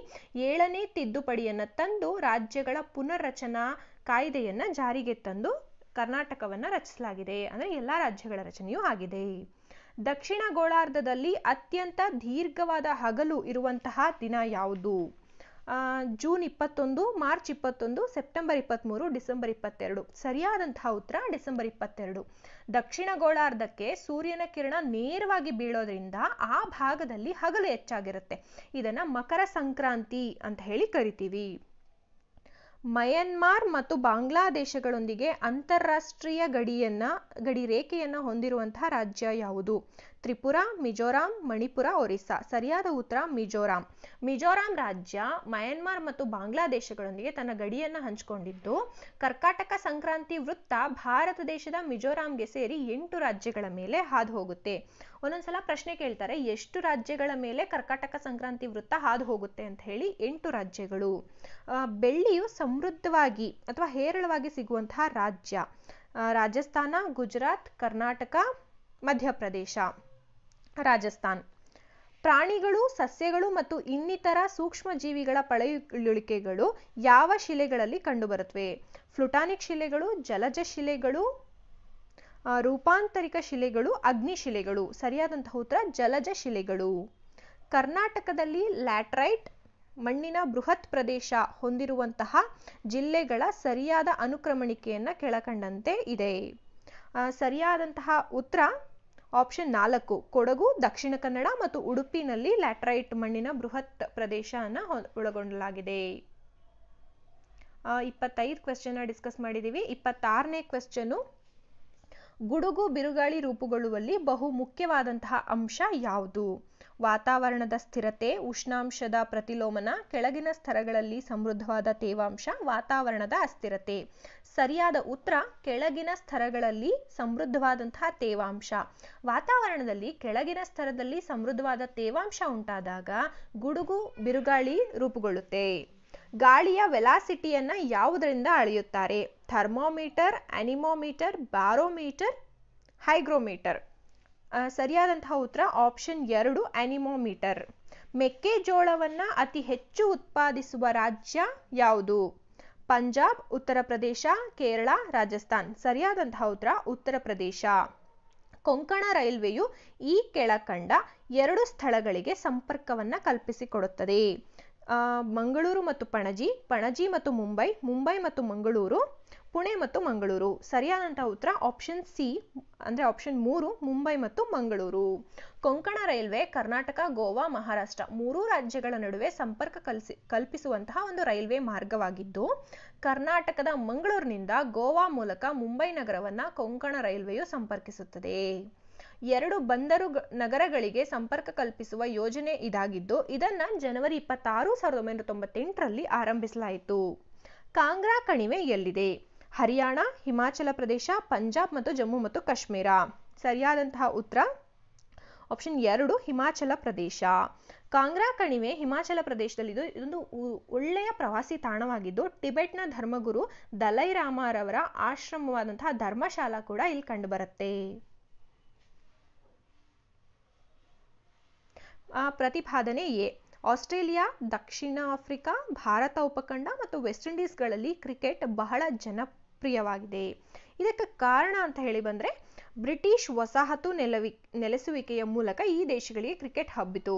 ಏಳನೇ ತಿದ್ದುಪಡಿಯನ್ನು ತಂದು ರಾಜ್ಯಗಳ ಪುನರ್ರಚನಾ ಕಾಯ್ದೆಯನ್ನು ಜಾರಿಗೆ ತಂದು ಕರ್ನಾಟಕವನ್ನು ರಚಿಸಲಾಗಿದೆ ಅಂದರೆ ಎಲ್ಲ ರಾಜ್ಯಗಳ ರಚನೆಯೂ ಆಗಿದೆ ದಕ್ಷಿಣ ಗೋಳಾರ್ಧದಲ್ಲಿ ಅತ್ಯಂತ ದೀರ್ಘವಾದ ಹಗಲು ಇರುವಂತಹ ದಿನ ಯಾವುದು ಜೂನ್ ಇಪ್ಪತ್ತೊಂದು ಮಾರ್ಚ್ ಇಪ್ಪತ್ತೊಂದು ಸೆಪ್ಟೆಂಬರ್ ಇಪ್ಪತ್ತ್ಮೂರು ಡಿಸೆಂಬರ್ ಇಪ್ಪತ್ತೆರಡು ಸರಿಯಾದಂತಹ ಉತ್ತರ ಡಿಸೆಂಬರ್ ಇಪ್ಪತ್ತೆರಡು ದಕ್ಷಿಣ ಗೋಳಾರ್ಧಕ್ಕೆ ಸೂರ್ಯನ ಕಿರಣ ನೇರವಾಗಿ ಬೀಳೋದ್ರಿಂದ ಆ ಭಾಗದಲ್ಲಿ ಹಗಲು ಹೆಚ್ಚಾಗಿರುತ್ತೆ ಇದನ್ನು ಮಕರ ಸಂಕ್ರಾಂತಿ ಅಂತ ಹೇಳಿ ಕರಿತೀವಿ ಮಯನ್ಮಾರ್ ಮತ್ತು ಬಾಂಗ್ಲಾದೇಶಗಳೊಂದಿಗೆ ಅಂತಾರಾಷ್ಟ್ರೀಯ ಗಡಿಯನ್ನ ರೇಖೆಯನ್ನು ಹೊಂದಿರುವಂತಹ ರಾಜ್ಯ ಯಾವುದು ತ್ರಿಪುರ ಮಿಜೋರಾಂ ಮಣಿಪುರ ಒರಿಸ್ಸಾ ಸರಿಯಾದ ಉತ್ತರ ಮಿಜೋರಾಂ ಮಿಜೋರಾಂ ರಾಜ್ಯ ಮಯನ್ಮಾರ್ ಮತ್ತು ಬಾಂಗ್ಲಾದೇಶಗಳೊಂದಿಗೆ ತನ್ನ ಗಡಿಯನ್ನು ಹಂಚಿಕೊಂಡಿದ್ದು ಕರ್ಕಾಟಕ ಸಂಕ್ರಾಂತಿ ವೃತ್ತ ಭಾರತ ದೇಶದ ಮಿಜೋರಾಂಗೆ ಸೇರಿ ಎಂಟು ರಾಜ್ಯಗಳ ಮೇಲೆ ಹಾದು ಹೋಗುತ್ತೆ ಒಂದೊಂದ್ಸಲ ಪ್ರಶ್ನೆ ಕೇಳ್ತಾರೆ ಎಷ್ಟು ರಾಜ್ಯಗಳ ಮೇಲೆ ಕರ್ಕಾಟಕ ಸಂಕ್ರಾಂತಿ ವೃತ್ತ ಹಾದು ಹೋಗುತ್ತೆ ಅಂತ ಹೇಳಿ ಎಂಟು ರಾಜ್ಯಗಳು ಬೆಳ್ಳಿಯು ಸಮೃದ್ಧವಾಗಿ ಅಥವಾ ಹೇರಳವಾಗಿ ಸಿಗುವಂತಹ ರಾಜ್ಯ ರಾಜಸ್ಥಾನ ಗುಜರಾತ್ ಕರ್ನಾಟಕ ಮಧ್ಯಪ್ರದೇಶ ರಾಜಸ್ಥಾನ್ ಪ್ರಾಣಿಗಳು ಸಸ್ಯಗಳು ಮತ್ತು ಇನ್ನಿತರ ಸೂಕ್ಷ್ಮ ಜೀವಿಗಳ ಪಳೆಯುಳಿಕೆಗಳು ಯಾವ ಶಿಲೆಗಳಲ್ಲಿ ಕಂಡುಬರುತ್ತವೆ ಫ್ಲುಟಾನಿಕ್ ಶಿಲೆಗಳು ಜಲಜ ಶಿಲೆಗಳು ರೂಪಾಂತರಿಕ ಶಿಲೆಗಳು ಅಗ್ನಿಶಿಲೆಗಳು ಸರಿಯಾದಂತಹ ಉತ್ತರ ಜಲಜ ಶಿಲೆಗಳು ಕರ್ನಾಟಕದಲ್ಲಿ ಲ್ಯಾಟ್ರೈಟ್ ಮಣ್ಣಿನ ಬೃಹತ್ ಪ್ರದೇಶ ಹೊಂದಿರುವಂತಹ ಜಿಲ್ಲೆಗಳ ಸರಿಯಾದ ಅನುಕ್ರಮಣಿಕೆಯನ್ನ ಕೆಳಕಂಡಂತೆ ಇದೆ ಸರಿಯಾದಂತಹ ಉತ್ತರ ಆಪ್ಷನ್ ನಾಲ್ಕು ಕೊಡಗು ದಕ್ಷಿಣ ಕನ್ನಡ ಮತ್ತು ಉಡುಪಿನಲ್ಲಿ ಲ್ಯಾಟ್ರೈಟ್ ಮಣ್ಣಿನ ಬೃಹತ್ ಪ್ರದೇಶವನ್ನು ಒಳಗೊಂಡಲಾಗಿದೆ ಇಪ್ಪತ್ತೈದು ಕ್ವೆಶ್ಚನ್ನ ಡಿಸ್ಕಸ್ ಮಾಡಿದ್ದೀವಿ ಇಪ್ಪತ್ತಾರನೇ ಕ್ವೆಶ್ಚನು ಗುಡುಗು ಬಿರುಗಾಳಿ ರೂಪುಗೊಳ್ಳುವಲ್ಲಿ ಬಹು ಮುಖ್ಯವಾದಂತಹ ಅಂಶ ಯಾವುದು ವಾತಾವರಣದ ಸ್ಥಿರತೆ ಉಷ್ಣಾಂಶದ ಪ್ರತಿಲೋಮನ ಕೆಳಗಿನ ಸ್ತರಗಳಲ್ಲಿ ಸಮೃದ್ಧವಾದ ತೇವಾಂಶ ವಾತಾವರಣದ ಅಸ್ಥಿರತೆ ಸರಿಯಾದ ಉತ್ತರ ಕೆಳಗಿನ ಸ್ತರಗಳಲ್ಲಿ ಸಮೃದ್ಧವಾದಂತಹ ತೇವಾಂಶ ವಾತಾವರಣದಲ್ಲಿ ಕೆಳಗಿನ ಸ್ತರದಲ್ಲಿ ಸಮೃದ್ಧವಾದ ತೇವಾಂಶ ಉಂಟಾದಾಗ ಗುಡುಗು ಬಿರುಗಾಳಿ ರೂಪುಗೊಳ್ಳುತ್ತೆ ಗಾಳಿಯ ವೆಲಾಸಿಟಿಯನ್ನು ಯಾವುದರಿಂದ ಅಳೆಯುತ್ತಾರೆ ಥರ್ಮೋಮೀಟರ್ ಅನಿಮೋಮೀಟರ್ ಬಾರೋಮೀಟರ್ ಹೈಗ್ರೋಮೀಟರ್ ಸರಿಯಾದಂತಹ ಉತ್ತರ ಆಪ್ಷನ್ ಎರಡು ಅನಿಮೋಮೀಟರ್ ಮೆಕ್ಕೆಜೋಳವನ್ನು ಅತಿ ಹೆಚ್ಚು ಉತ್ಪಾದಿಸುವ ರಾಜ್ಯ ಯಾವುದು ಪಂಜಾಬ್ ಉತ್ತರ ಪ್ರದೇಶ ಕೇರಳ ರಾಜಸ್ಥಾನ್ ಸರಿಯಾದಂತಹ ಉತ್ತರ ಉತ್ತರ ಪ್ರದೇಶ ಕೊಂಕಣ ರೈಲ್ವೆಯು ಈ ಕೆಳಕಂಡ ಎರಡು ಸ್ಥಳಗಳಿಗೆ ಸಂಪರ್ಕವನ್ನು ಕಲ್ಪಿಸಿಕೊಡುತ್ತದೆ ಮಂಗಳೂರು ಮತ್ತು ಪಣಜಿ ಪಣಜಿ ಮತ್ತು ಮುಂಬೈ ಮುಂಬೈ ಮತ್ತು ಮಂಗಳೂರು ಪುಣೆ ಮತ್ತು ಮಂಗಳೂರು ಸರಿಯಾದಂಥ ಉತ್ತರ ಆಪ್ಷನ್ ಸಿ ಅಂದರೆ ಆಪ್ಷನ್ ಮೂರು ಮುಂಬೈ ಮತ್ತು ಮಂಗಳೂರು ಕೊಂಕಣ ರೈಲ್ವೆ ಕರ್ನಾಟಕ ಗೋವಾ ಮಹಾರಾಷ್ಟ್ರ ಮೂರೂ ರಾಜ್ಯಗಳ ನಡುವೆ ಸಂಪರ್ಕ ಕಲ್ಸಿ ಕಲ್ಪಿಸುವಂತಹ ಒಂದು ರೈಲ್ವೆ ಮಾರ್ಗವಾಗಿದ್ದು ಕರ್ನಾಟಕದ ಮಂಗಳೂರಿನಿಂದ ಗೋವಾ ಮೂಲಕ ಮುಂಬೈ ನಗರವನ್ನು ಕೊಂಕಣ ರೈಲ್ವೆಯು ಸಂಪರ್ಕಿಸುತ್ತದೆ ಎರಡು ಬಂದರು ನಗರಗಳಿಗೆ ಸಂಪರ್ಕ ಕಲ್ಪಿಸುವ ಯೋಜನೆ ಇದಾಗಿದ್ದು ಇದನ್ನು ಜನವರಿ ಇಪ್ಪತ್ತಾರು ಸಾವಿರದ ಒಂಬೈನೂರ ತೊಂಬತ್ತೆಂಟರಲ್ಲಿ ಆರಂಭಿಸಲಾಯಿತು ಕಾಂಗ್ರಾ ಕಣಿವೆ ಎಲ್ಲಿದೆ ಹರಿಯಾಣ ಹಿಮಾಚಲ ಪ್ರದೇಶ ಪಂಜಾಬ್ ಮತ್ತು ಜಮ್ಮು ಮತ್ತು ಕಾಶ್ಮೀರ ಸರಿಯಾದಂತಹ ಉತ್ತರ ಆಪ್ಷನ್ ಎರಡು ಹಿಮಾಚಲ ಪ್ರದೇಶ ಕಾಂಗ್ರಾ ಕಣಿವೆ ಹಿಮಾಚಲ ಇದು ಇದೊಂದು ಒಳ್ಳೆಯ ಪ್ರವಾಸಿ ತಾಣವಾಗಿದ್ದು ಟಿಬೆಟ್ನ ಧರ್ಮಗುರು ರಾಮಾರವರ ಆಶ್ರಮವಾದಂತಹ ಧರ್ಮಶಾಲಾ ಕೂಡ ಇಲ್ಲಿ ಕಂಡುಬರುತ್ತೆ ಪ್ರತಿಪಾದನೆ ಎ ಆಸ್ಟ್ರೇಲಿಯಾ ದಕ್ಷಿಣ ಆಫ್ರಿಕಾ ಭಾರತ ಉಪಖಂಡ ಮತ್ತು ವೆಸ್ಟ್ ಇಂಡೀಸ್ಗಳಲ್ಲಿ ಕ್ರಿಕೆಟ್ ಬಹಳ ಜನ ಪ್ರಿಯವಾಗಿದೆ ಇದಕ್ಕೆ ಕಾರಣ ಅಂತ ಹೇಳಿ ಬಂದರೆ ಬ್ರಿಟಿಷ್ ವಸಾಹತು ನೆಲವಿ ನೆಲೆಸುವಿಕೆಯ ಮೂಲಕ ಈ ದೇಶಗಳಿಗೆ ಕ್ರಿಕೆಟ್ ಹಬ್ಬಿತು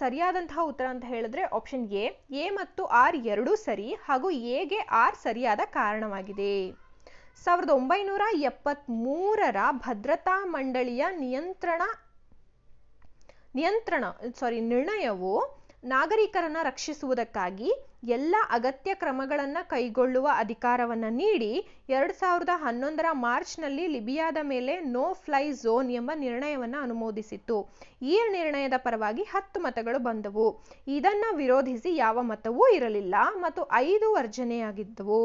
ಸರಿಯಾದಂತಹ ಉತ್ತರ ಅಂತ ಹೇಳಿದ್ರೆ ಆಪ್ಷನ್ ಎ ಎ ಮತ್ತು ಆರ್ ಎರಡೂ ಸರಿ ಹಾಗೂ ಎಗೆ ಆರ್ ಸರಿಯಾದ ಕಾರಣವಾಗಿದೆ ಸಾವಿರದ ಒಂಬೈನೂರ ಮೂರರ ಭದ್ರತಾ ಮಂಡಳಿಯ ನಿಯಂತ್ರಣ ನಿಯಂತ್ರಣ ಸಾರಿ ನಿರ್ಣಯವು ನಾಗರಿಕರನ್ನು ರಕ್ಷಿಸುವುದಕ್ಕಾಗಿ ಎಲ್ಲ ಅಗತ್ಯ ಕ್ರಮಗಳನ್ನು ಕೈಗೊಳ್ಳುವ ಅಧಿಕಾರವನ್ನು ನೀಡಿ ಎರಡು ಸಾವಿರದ ಹನ್ನೊಂದರ ಮಾರ್ಚ್ನಲ್ಲಿ ಲಿಬಿಯಾದ ಮೇಲೆ ನೋ ಫ್ಲೈ ಝೋನ್ ಎಂಬ ನಿರ್ಣಯವನ್ನು ಅನುಮೋದಿಸಿತ್ತು ಈ ನಿರ್ಣಯದ ಪರವಾಗಿ ಹತ್ತು ಮತಗಳು ಬಂದವು ಇದನ್ನು ವಿರೋಧಿಸಿ ಯಾವ ಮತವೂ ಇರಲಿಲ್ಲ ಮತ್ತು ಐದು ವರ್ಜನೆಯಾಗಿದ್ದವು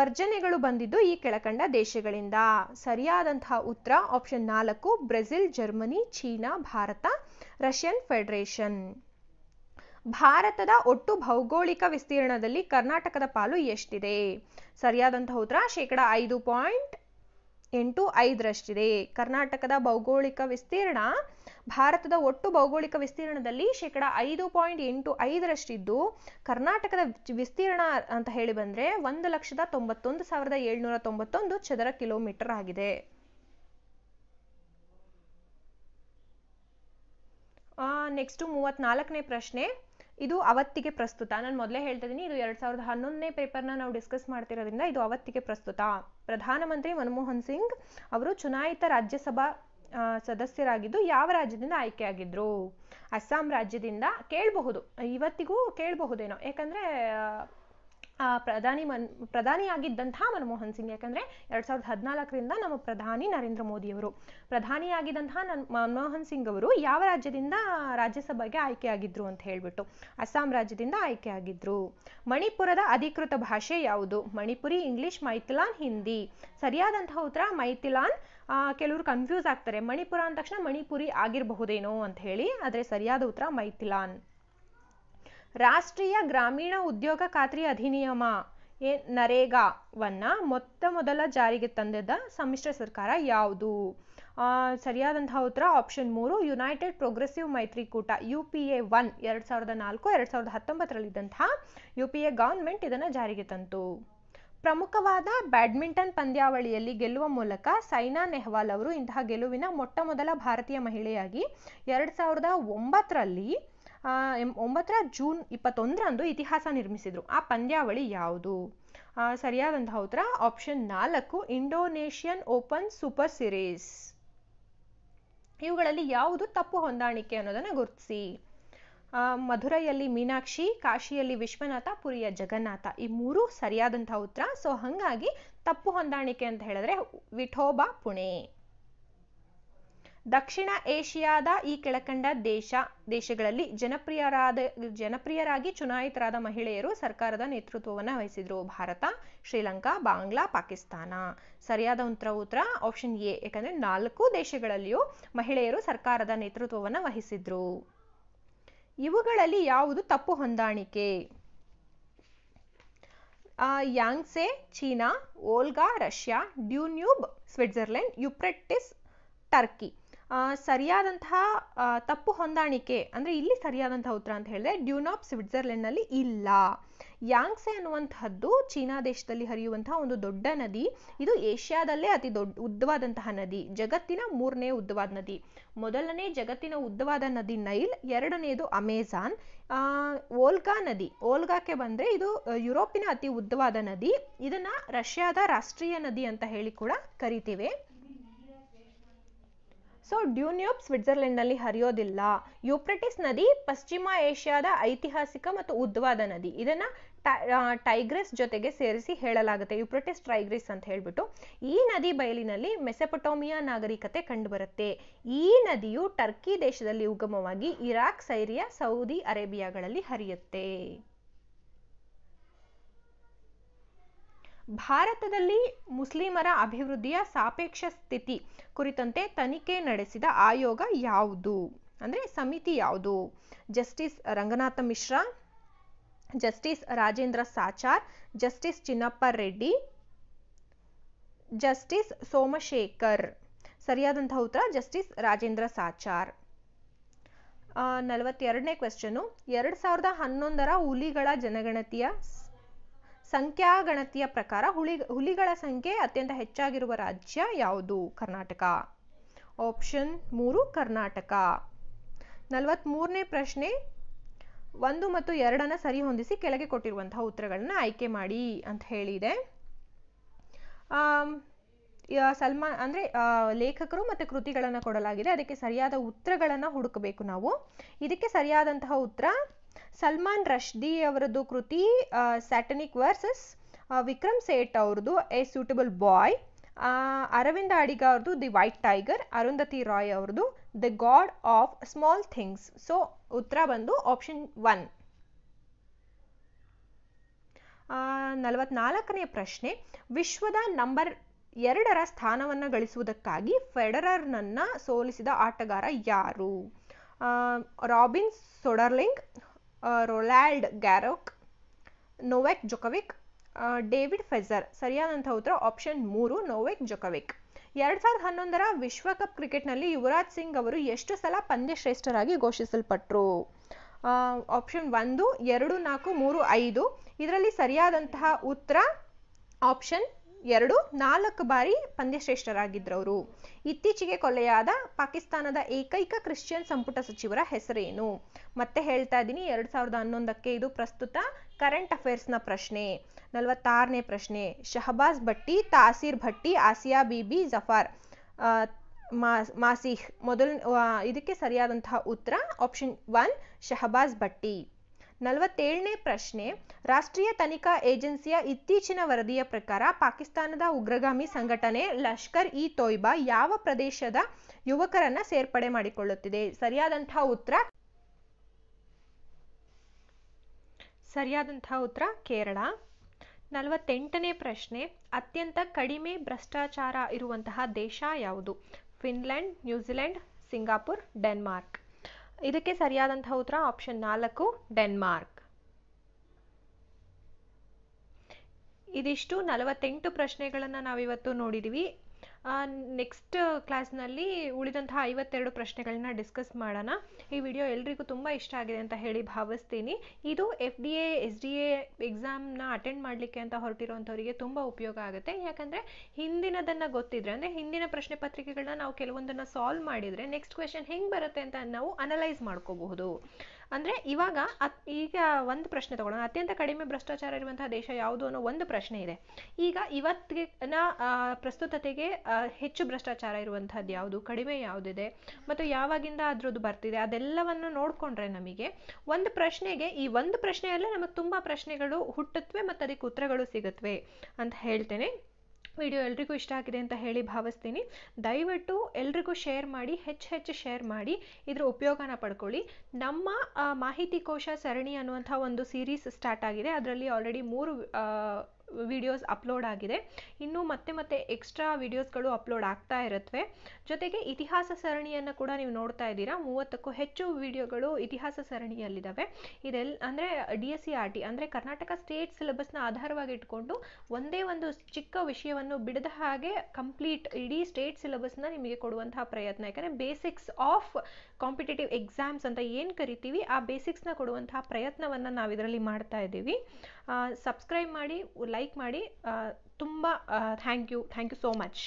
ವರ್ಜನೆಗಳು ಬಂದಿದ್ದು ಈ ಕೆಳಕಂಡ ದೇಶಗಳಿಂದ ಸರಿಯಾದಂತಹ ಉತ್ತರ ಆಪ್ಷನ್ ನಾಲ್ಕು Brazil Germany China Bharat Russian federation ಭಾರತದ ಒಟ್ಟು ಭೌಗೋಳಿಕ ವಿಸ್ತೀರ್ಣದಲ್ಲಿ ಕರ್ನಾಟಕದ ಪಾಲು ಎಷ್ಟಿದೆ ಸರಿಯಾದಂತಹ ಉತ್ತರ ಶೇಕಡ ಐದು ಪಾಯಿಂಟ್ ಎಂಟು ಐದರಷ್ಟಿದೆ ಕರ್ನಾಟಕದ ಭೌಗೋಳಿಕ ವಿಸ್ತೀರ್ಣ ಭಾರತದ ಒಟ್ಟು ಭೌಗೋಳಿಕ ವಿಸ್ತೀರ್ಣದಲ್ಲಿ ಶೇಕಡ ಐದು ಪಾಯಿಂಟ್ ಎಂಟು ಐದರಷ್ಟಿದ್ದು ಕರ್ನಾಟಕದ ವಿಸ್ತೀರ್ಣ ಅಂತ ಹೇಳಿ ಬಂದರೆ ಒಂದು ಲಕ್ಷದ ತೊಂಬತ್ತೊಂದು ಸಾವಿರದ ಏಳ್ನೂರ ತೊಂಬತ್ತೊಂದು ಚದರ ಕಿಲೋಮೀಟರ್ ಆಗಿದೆ ನೆಕ್ಸ್ಟ್ ಮೂವತ್ನಾಲ್ಕನೇ ಪ್ರಶ್ನೆ ಇದು ಅವತ್ತಿಗೆ ಪ್ರಸ್ತುತ ನಾನು ಮೊದಲೇ ಹೇಳ್ತಾ ಇದ್ದೀನಿ ಇದು ಎರಡ್ ಸಾವಿರದ ಹನ್ನೊಂದನೇ ಪೇಪರ್ನ ನಾವು ಡಿಸ್ಕಸ್ ಮಾಡ್ತಿರೋದ್ರಿಂದ ಇದು ಅವತ್ತಿಗೆ ಪ್ರಸ್ತುತ ಪ್ರಧಾನಮಂತ್ರಿ ಮನಮೋಹನ್ ಸಿಂಗ್ ಅವರು ಚುನಾಯಿತ ರಾಜ್ಯಸಭಾ ಸದಸ್ಯರಾಗಿದ್ದು ಯಾವ ರಾಜ್ಯದಿಂದ ಆಯ್ಕೆಯಾಗಿದ್ರು ಅಸ್ಸಾಂ ರಾಜ್ಯದಿಂದ ಕೇಳಬಹುದು ಇವತ್ತಿಗೂ ಕೇಳಬಹುದೇನೋ ಯಾಕಂದ್ರೆ ಪ್ರಧಾನಿ ಮನ್ ಪ್ರಧಾನಿಯಾಗಿದ್ದಂತಹ ಮನಮೋಹನ್ ಸಿಂಗ್ ಯಾಕಂದ್ರೆ ಎರಡ್ ಸಾವಿರದ ಹದಿನಾಲ್ಕರಿಂದ ನಮ್ಮ ಪ್ರಧಾನಿ ನರೇಂದ್ರ ಮೋದಿಯವರು ಆಗಿದ್ದಂತಹ ನನ್ ಮನಮೋಹನ್ ಸಿಂಗ್ ಅವರು ಯಾವ ರಾಜ್ಯದಿಂದ ರಾಜ್ಯಸಭೆಗೆ ಆಯ್ಕೆಯಾಗಿದ್ರು ಅಂತ ಹೇಳ್ಬಿಟ್ಟು ಅಸ್ಸಾಂ ರಾಜ್ಯದಿಂದ ಆಯ್ಕೆ ಆಗಿದ್ರು ಮಣಿಪುರದ ಅಧಿಕೃತ ಭಾಷೆ ಯಾವುದು ಮಣಿಪುರಿ ಇಂಗ್ಲಿಷ್ ಮೈಥಿಲಾನ್ ಹಿಂದಿ ಸರಿಯಾದಂತಹ ಉತ್ತರ ಮೈಥಿಲಾನ್ ಕೆಲವರು ಕನ್ಫ್ಯೂಸ್ ಆಗ್ತಾರೆ ಮಣಿಪುರ ಅಂದ ತಕ್ಷಣ ಮಣಿಪುರಿ ಆಗಿರಬಹುದೇನೋ ಅಂತ ಹೇಳಿ ಆದರೆ ಸರಿಯಾದ ಉತ್ತರ ಮೈಥಿಲಾನ್ ರಾಷ್ಟ್ರೀಯ ಗ್ರಾಮೀಣ ಉದ್ಯೋಗ ಖಾತ್ರಿ ಅಧಿನಿಯಮ ಏ ನರೇಗಾವನ್ನು ಮೊತ್ತ ಮೊದಲ ಜಾರಿಗೆ ತಂದಿದ್ದ ಸಮ್ಮಿಶ್ರ ಸರ್ಕಾರ ಯಾವುದು ಸರಿಯಾದಂತಹ ಉತ್ತರ ಆಪ್ಷನ್ ಮೂರು ಯುನೈಟೆಡ್ ಪ್ರೋಗ್ರೆಸಿವ್ ಮೈತ್ರಿಕೂಟ ಯು ಪಿ ಎ ಒನ್ ಎರಡು ಸಾವಿರದ ನಾಲ್ಕು ಎರಡು ಸಾವಿರದ ಹತ್ತೊಂಬತ್ತರಲ್ಲಿದ್ದಂತಹ ಯು ಪಿ ಎ ಗವರ್ಮೆಂಟ್ ಇದನ್ನು ಜಾರಿಗೆ ತಂತು ಪ್ರಮುಖವಾದ ಬ್ಯಾಡ್ಮಿಂಟನ್ ಪಂದ್ಯಾವಳಿಯಲ್ಲಿ ಗೆಲ್ಲುವ ಮೂಲಕ ಸೈನಾ ನೆಹ್ವಾಲ್ ಅವರು ಇಂತಹ ಗೆಲುವಿನ ಮೊಟ್ಟ ಮೊದಲ ಭಾರತೀಯ ಮಹಿಳೆಯಾಗಿ ಎರಡು ಸಾವಿರದ ಒಂಬತ್ತರಲ್ಲಿ ಒಂಬತ್ತರ ಜೂನ್ ಇಪ್ಪತ್ತೊಂದರಂದು ಇತಿಹಾಸ ನಿರ್ಮಿಸಿದರು ಆ ಪಂದ್ಯಾವಳಿ ಯಾವುದು ಸರಿಯಾದಂತಹ ಉತ್ತರ ಆಪ್ಷನ್ ನಾಲ್ಕು ಇಂಡೋನೇಷಿಯನ್ ಓಪನ್ ಸೂಪರ್ ಸಿರೀಸ್ ಇವುಗಳಲ್ಲಿ ಯಾವುದು ತಪ್ಪು ಹೊಂದಾಣಿಕೆ ಅನ್ನೋದನ್ನು ಗುರುತಿಸಿ ಮಧುರೈಯಲ್ಲಿ ಮೀನಾಕ್ಷಿ ಕಾಶಿಯಲ್ಲಿ ವಿಶ್ವನಾಥ ಪುರಿಯ ಜಗನ್ನಾಥ ಈ ಮೂರು ಸರಿಯಾದಂತಹ ಉತ್ತರ ಸೊ ಹಾಗಾಗಿ ತಪ್ಪು ಹೊಂದಾಣಿಕೆ ಅಂತ ಹೇಳಿದ್ರೆ ವಿಠೋಬಾ ಪುಣೆ ದಕ್ಷಿಣ ಏಷಿಯಾದ ಈ ಕೆಳಕಂಡ ದೇಶ ದೇಶಗಳಲ್ಲಿ ಜನಪ್ರಿಯರಾದ ಜನಪ್ರಿಯರಾಗಿ ಚುನಾಯಿತರಾದ ಮಹಿಳೆಯರು ಸರ್ಕಾರದ ನೇತೃತ್ವವನ್ನು ವಹಿಸಿದ್ರು ಭಾರತ ಶ್ರೀಲಂಕಾ ಬಾಂಗ್ಲಾ ಪಾಕಿಸ್ತಾನ ಸರಿಯಾದ ಉತ್ತರ ಉತ್ತರ ಆಪ್ಷನ್ ಎ ಯಾಕಂದ್ರೆ ನಾಲ್ಕು ದೇಶಗಳಲ್ಲಿಯೂ ಮಹಿಳೆಯರು ಸರ್ಕಾರದ ನೇತೃತ್ವವನ್ನು ವಹಿಸಿದ್ರು ಇವುಗಳಲ್ಲಿ ಯಾವುದು ತಪ್ಪು ಹೊಂದಾಣಿಕೆ Yangtze China Volga Russia Danube Switzerland Euphrates Turkey ಸರಿಯಾದಂತಹ ತಪ್ಪು ಹೊಂದಾಣಿಕೆ ಅಂದರೆ ಇಲ್ಲಿ ಸರಿಯಾದಂತಹ ಉತ್ತರ ಅಂತ ಹೇಳಿದ್ರೆ ಡ್ಯೂನಾಪ್ ನಲ್ಲಿ ಇಲ್ಲ ಯಾಂಗ್ಸೆ ಅನ್ನುವಂಥದ್ದು ಚೀನಾ ದೇಶದಲ್ಲಿ ಹರಿಯುವಂತಹ ಒಂದು ದೊಡ್ಡ ನದಿ ಇದು ಏಷ್ಯಾದಲ್ಲೇ ಅತಿ ದೊಡ್ಡ ಉದ್ದವಾದಂತಹ ನದಿ ಜಗತ್ತಿನ ಮೂರನೇ ಉದ್ದವಾದ ನದಿ ಮೊದಲನೇ ಜಗತ್ತಿನ ಉದ್ದವಾದ ನದಿ ನೈಲ್ ಎರಡನೇದು ಅಮೆಜಾನ್ ಓಲ್ಗಾ ನದಿ ಓಲ್ಗಾಕ್ಕೆ ಬಂದ್ರೆ ಇದು ಯುರೋಪಿನ ಅತಿ ಉದ್ದವಾದ ನದಿ ಇದನ್ನ ರಷ್ಯಾದ ರಾಷ್ಟ್ರೀಯ ನದಿ ಅಂತ ಹೇಳಿ ಕೂಡ ಕರಿತೀವಿ ಸೊ ಸ್ವಿಟ್ಜರ್ಲೆಂಡ್ ಸ್ವಿಟ್ಜರ್ಲೆಂಡ್ನಲ್ಲಿ ಹರಿಯೋದಿಲ್ಲ ಯೂಪ್ರಟಿಸ್ ನದಿ ಪಶ್ಚಿಮ ಏಷ್ಯಾದ ಐತಿಹಾಸಿಕ ಮತ್ತು ಉದ್ವಾದ ನದಿ ಇದನ್ನು ಟೈಗ್ರಿಸ್ ಜೊತೆಗೆ ಸೇರಿಸಿ ಹೇಳಲಾಗುತ್ತೆ ಯುಪ್ರಿಟಿಸ್ ಟೈಗ್ರಿಸ್ ಅಂತ ಹೇಳಿಬಿಟ್ಟು ಈ ನದಿ ಬಯಲಿನಲ್ಲಿ ಮೆಸೆಪಟೋಮಿಯಾ ನಾಗರಿಕತೆ ಕಂಡುಬರುತ್ತೆ ಈ ನದಿಯು ಟರ್ಕಿ ದೇಶದಲ್ಲಿ ಉಗಮವಾಗಿ ಇರಾಕ್ ಸೈರಿಯಾ ಸೌದಿ ಅರೇಬಿಯಾಗಳಲ್ಲಿ ಹರಿಯುತ್ತೆ ಭಾರತದಲ್ಲಿ ಮುಸ್ಲಿಮರ ಅಭಿವೃದ್ಧಿಯ ಸಾಪೇಕ್ಷ ಸ್ಥಿತಿ ಕುರಿತಂತೆ ತನಿಖೆ ನಡೆಸಿದ ಆಯೋಗ ಯಾವುದು ಅಂದ್ರೆ ಸಮಿತಿ ಯಾವುದು justice Ranganath Mishra justice Rajendra Sachar justice Chinnappa Reddy justice Somashekar ಸರಿಯಾದಂತಹ ಉತ್ತರ ಜಸ್ಟಿಸ್ ರಾಜೇಂದ್ರ ಸಾಚಾರ್ ನಲವತ್ತೆರಡನೇ ಕ್ವೆಶ್ಚನು ಎರಡ್ ಸಾವಿರದ ಹನ್ನೊಂದರ ಹುಲಿಗಳ ಜನಗಣತಿಯ ಸಂಖ್ಯಾಗಣತಿಯ ಪ್ರಕಾರ ಹುಲಿ ಹುಲಿಗಳ ಸಂಖ್ಯೆ ಅತ್ಯಂತ ಹೆಚ್ಚಾಗಿರುವ ರಾಜ್ಯ ಯಾವುದು ಕರ್ನಾಟಕ ಆಪ್ಷನ್ ಮೂರು ಕರ್ನಾಟಕ ನಲವತ್ತ್ಮೂರನೇ ಪ್ರಶ್ನೆ ಒಂದು ಮತ್ತು ಎರಡನ್ನು ಸರಿ ಹೊಂದಿಸಿ ಕೆಳಗೆ ಕೊಟ್ಟಿರುವಂತಹ ಉತ್ತರಗಳನ್ನು ಆಯ್ಕೆ ಮಾಡಿ ಅಂತ ಹೇಳಿದೆ ಸಲ್ಮಾನ್ ಅಂದರೆ ಲೇಖಕರು ಮತ್ತು ಕೃತಿಗಳನ್ನು ಕೊಡಲಾಗಿದೆ ಅದಕ್ಕೆ ಸರಿಯಾದ ಉತ್ತರಗಳನ್ನು ಹುಡುಕಬೇಕು ನಾವು ಇದಕ್ಕೆ ಸರಿಯಾದಂತಹ ಉತ್ತರ ಸಲ್ಮಾನ್ ರಶ್ದಿ ಅವರದ್ದು ಕೃತಿ ಸ್ಯಾಟನಿಕ್ ವರ್ಸಸ್ ವಿಕ್ರಮ್ ಸೇಠ್ ಅವ್ರದ್ದು a suitable boy Aravind Adiga ಅವ್ರದ್ದು the white tiger Arundhati Roy ಅವ್ರದ್ದು the god of small things so ಉತ್ತರ ಬಂದು ಆಪ್ಷನ್ ಒನ್ ನಲವತ್ನಾಲ್ಕನೇ ಪ್ರಶ್ನೆ ವಿಶ್ವದ ನಂಬರ್ ಎರಡರ ಸ್ಥಾನವನ್ನು ಗಳಿಸುವುದಕ್ಕಾಗಿ ಫೆಡರರ್ನನ್ನ ಸೋಲಿಸಿದ ಆಟಗಾರ ಯಾರು ರಾಬಿನ್ ಸೊಡರ್ಲಿಂಗ್ ರೊಲ್ಯಾಲ್ಡ್ ಗ್ಯಾರೋಕ್ ನೋವೆಕ್ ಜೊಕವಿಕ್ ಡೇವಿಡ್ ಫೆಜರ್ ಸರಿಯಾದಂಥ ಉತ್ತರ ಆಪ್ಷನ್ ಮೂರು ನೋವೆಕ್ ಜೊಕವಿಕ್ ಎರಡ್ ಸಾವಿರದ ಹನ್ನೊಂದರ ವಿಶ್ವಕಪ್ ಕ್ರಿಕೆಟ್ನಲ್ಲಿ ಯುವರಾಜ್ ಸಿಂಗ್ ಅವರು ಎಷ್ಟು ಸಲ ಪಂದ್ಯಶ್ರೇಷ್ಠರಾಗಿ ಘೋಷಿಸಲ್ಪಟ್ಟರು ಆಪ್ಷನ್ ಒಂದು ಎರಡು ನಾಲ್ಕು ಮೂರು ಐದು ಇದರಲ್ಲಿ ಸರಿಯಾದಂತಹ ಉತ್ತರ ಆಪ್ಷನ್ ಎರಡು ನಾಲ್ಕು ಬಾರಿ ಪಂದ್ಯಶ್ರೇಷ್ಠರಾಗಿದ್ದರವರು ಇತ್ತೀಚೆಗೆ ಕೊಲೆಯಾದ ಪಾಕಿಸ್ತಾನದ ಏಕೈಕ ಕ್ರಿಶ್ಚಿಯನ್ ಸಂಪುಟ ಸಚಿವರ ಹೆಸರೇನು ಮತ್ತೆ ಹೇಳ್ತಾ ಇದ್ದೀನಿ ಎರಡು ಸಾವಿರದ ಹನ್ನೊಂದಕ್ಕೆ ಇದು ಪ್ರಸ್ತುತ ಕರೆಂಟ್ ಅಫೇರ್ಸ್ನ ಪ್ರಶ್ನೆ ನಲವತ್ತಾರನೇ ಪ್ರಶ್ನೆ ಶಹಬಾಜ್ ಭಟ್ಟಿ ತಾಸೀರ್ ಭಟ್ಟಿ ಆಸಿಯಾ ಬಿಬಿ ಜಫಾರ್ ಮಾಸಿಹ್ ಮೊದಲ ಇದಕ್ಕೆ ಸರಿಯಾದಂತಹ ಉತ್ತರ ಆಪ್ಷನ್ ಒನ್ ಶಹಬಾಜ್ ಭಟ್ಟಿ ನಲವತ್ತೇಳನೇ ಪ್ರಶ್ನೆ ರಾಷ್ಟ್ರೀಯ ತನಿಖಾ ಏಜೆನ್ಸಿಯ ಇತ್ತೀಚಿನ ವರದಿಯ ಪ್ರಕಾರ ಪಾಕಿಸ್ತಾನದ ಉಗ್ರಗಾಮಿ ಸಂಘಟನೆ ಲಷ್ಕರ್ ಇ ತೊಯ್ಬಾ ಯಾವ ಪ್ರದೇಶದ ಯುವಕರನ್ನ ಸೇರ್ಪಡೆ ಮಾಡಿಕೊಳ್ಳುತ್ತಿದೆ ಸರಿಯಾದಂತಹ ಉತ್ತರ ಸರಿಯಾದಂತಹ ಉತ್ತರ ಕೇರಳ ನಲವತ್ತೆಂಟನೇ ಪ್ರಶ್ನೆ ಅತ್ಯಂತ ಕಡಿಮೆ ಭ್ರಷ್ಟಾಚಾರ ಇರುವಂತಹ ದೇಶ ಯಾವುದು ಫಿನ್ಲೆಂಡ್ ನ್ಯೂಜಿಲೆಂಡ್ ಸಿಂಗಾಪುರ್ ಡೆನ್ಮಾರ್ಕ್ ಇದಕ್ಕೆ ಸರಿಯಾದಂತಹ ಉತ್ತರ ಆಪ್ಷನ್ ನಾಲ್ಕು ಡೆನ್ಮಾರ್ಕ್ ಇದಿಷ್ಟು ನಲವತ್ತೆಂಟು ಪ್ರಶ್ನೆಗಳನ್ನು ನಾವಿವತ್ತು ನೋಡಿದೀವಿ ನೆಕ್ಸ್ಟ್ ಕ್ಲಾಸ್ನಲ್ಲಿ ಉಳಿದಂತಹ ಐವತ್ತೆರಡು ಪ್ರಶ್ನೆಗಳನ್ನ ಡಿಸ್ಕಸ್ ಮಾಡೋಣ ಈ ವಿಡಿಯೋ ಎಲ್ರಿಗೂ ತುಂಬ ಇಷ್ಟ ಆಗಿದೆ ಅಂತ ಹೇಳಿ ಭಾವಿಸ್ತೀನಿ ಇದು F D A S D A ಎಕ್ಸಾಮ್ನ ಅಟೆಂಡ್ ಮಾಡಲಿಕ್ಕೆ ಅಂತ ಹೊರಟಿರೋಂಥವ್ರಿಗೆ ತುಂಬ ಉಪಯೋಗ ಆಗುತ್ತೆ ಯಾಕಂದರೆ ಹಿಂದಿನದನ್ನು ಗೊತ್ತಿದ್ರೆ ಅಂದರೆ ಹಿಂದಿನ ಪ್ರಶ್ನೆ ಪತ್ರಿಕೆಗಳನ್ನ ನಾವು ಕೆಲವೊಂದನ್ನು ಸಾಲ್ವ್ ಮಾಡಿದರೆ ನೆಕ್ಸ್ಟ್ ಕ್ವೆಶನ್ ಹೆಂಗೆ ಬರುತ್ತೆ ಅಂತ ನಾವು ಅನಲೈಸ್ ಮಾಡ್ಕೋಬಹುದು ಅಂದರೆ ಇವಾಗ ಅತ್ ಈಗ ಒಂದು ಪ್ರಶ್ನೆ ತಗೊಳ್ಳೋಣ ಅತ್ಯಂತ ಕಡಿಮೆ ಭ್ರಷ್ಟಾಚಾರ ಇರುವಂತಹ ದೇಶ ಯಾವುದು ಅನ್ನೋ ಒಂದು ಪ್ರಶ್ನೆ ಇದೆ ಈಗ ಇವತ್ತಿನ ಪ್ರಸ್ತುತತೆಗೆ ಹೆಚ್ಚು ಭ್ರಷ್ಟಾಚಾರ ಇರುವಂತಹದ್ದು ಯಾವುದು ಕಡಿಮೆ ಯಾವುದಿದೆ ಮತ್ತು ಯಾವಾಗಿಂದ ಅದ್ರದ್ದು ಬರ್ತಿದೆ ಅದೆಲ್ಲವನ್ನು ನೋಡಿಕೊಂಡ್ರೆ ನಮಗೆ ಒಂದು ಪ್ರಶ್ನೆಗೆ ಈ ಒಂದು ಪ್ರಶ್ನೆಯಲ್ಲೇ ನಮಗೆ ತುಂಬ ಪ್ರಶ್ನೆಗಳು ಹುಟ್ಟುತ್ತವೆ ಮತ್ತು ಅದಕ್ಕೆ ಉತ್ತರಗಳು ಸಿಗುತ್ತವೆ ಅಂತ ಹೇಳ್ತೇನೆ ವಿಡಿಯೋ ಎಲ್ರಿಗೂ ಇಷ್ಟ ಆಗಿದೆ ಅಂತ ಹೇಳಿ ಭಾವಿಸ್ತೀನಿ ದಯವಿಟ್ಟು ಎಲ್ರಿಗೂ ಶೇರ್ ಮಾಡಿ ಹೆಚ್ಚು ಹೆಚ್ಚು ಶೇರ್ ಮಾಡಿ ಇದರ ಉಪಯೋಗನ ಪಡ್ಕೊಳ್ಳಿ ನಮ್ಮ ಮಾಹಿತಿ ಕೋಶ ಸರಣಿ ಅನ್ನುವಂಥ ಒಂದು ಸೀರೀಸ್ ಸ್ಟಾರ್ಟ್ ಆಗಿದೆ ಅದರಲ್ಲಿ ಆಲ್ರೆಡಿ ಮೂರು ವಿಡಿಯೋಸ್ ಅಪ್ಲೋಡ್ ಆಗಿದೆ ಇನ್ನೂ ಮತ್ತೆ ಮತ್ತೆ ಎಕ್ಸ್ಟ್ರಾ ವಿಡಿಯೋಸ್ಗಳು ಅಪ್ಲೋಡ್ ಆಗ್ತಾ ಇರುತ್ತವೆ ಜೊತೆಗೆ ಇತಿಹಾಸ ಸರಣಿಯನ್ನು ಕೂಡ ನೀವು ನೋಡ್ತಾ ಇದ್ದೀರಾ ಮೂವತ್ತಕ್ಕೂ ಹೆಚ್ಚು ವಿಡಿಯೋಗಳು ಇತಿಹಾಸ ಸರಣಿಯಲ್ಲಿದ್ದಾವೆ ಇದೆಲ್ ಅಂದರೆ D S C R T ಅಂದರೆ ಕರ್ನಾಟಕ ಸ್ಟೇಟ್ ಸಿಲೆಬಸ್ನ ಆಧಾರವಾಗಿ ಇಟ್ಕೊಂಡು ಒಂದೇ ಒಂದು ಚಿಕ್ಕ ವಿಷಯವನ್ನು ಬಿಡದ ಹಾಗೆ ಕಂಪ್ಲೀಟ್ ಇಡೀ ಸ್ಟೇಟ್ ಸಿಲೆಬಸ್ನ ನಿಮಗೆ ಕೊಡುವಂತಹ ಪ್ರಯತ್ನ ಯಾಕಂದರೆ ಬೇಸಿಕ್ಸ್ ಆಫ್ ಕಾಂಪಿಟೇಟಿವ್ ಎಕ್ಸಾಮ್ಸ್ ಅಂತ ಏನು ಕರಿತೀವಿ ಆ ಬೇಸಿಕ್ಸ್ನ ಕೊಡುವಂತಹ ಪ್ರಯತ್ನವನ್ನು ನಾವು ಇದರಲ್ಲಿ ಮಾಡ್ತಾ ಇದ್ದೀವಿ ಸಬ್ಸ್ಕ್ರೈಬ್ ಮಾಡಿ ಲೈಕ್ ಮಾಡಿ ತುಂಬ thank you thank you so much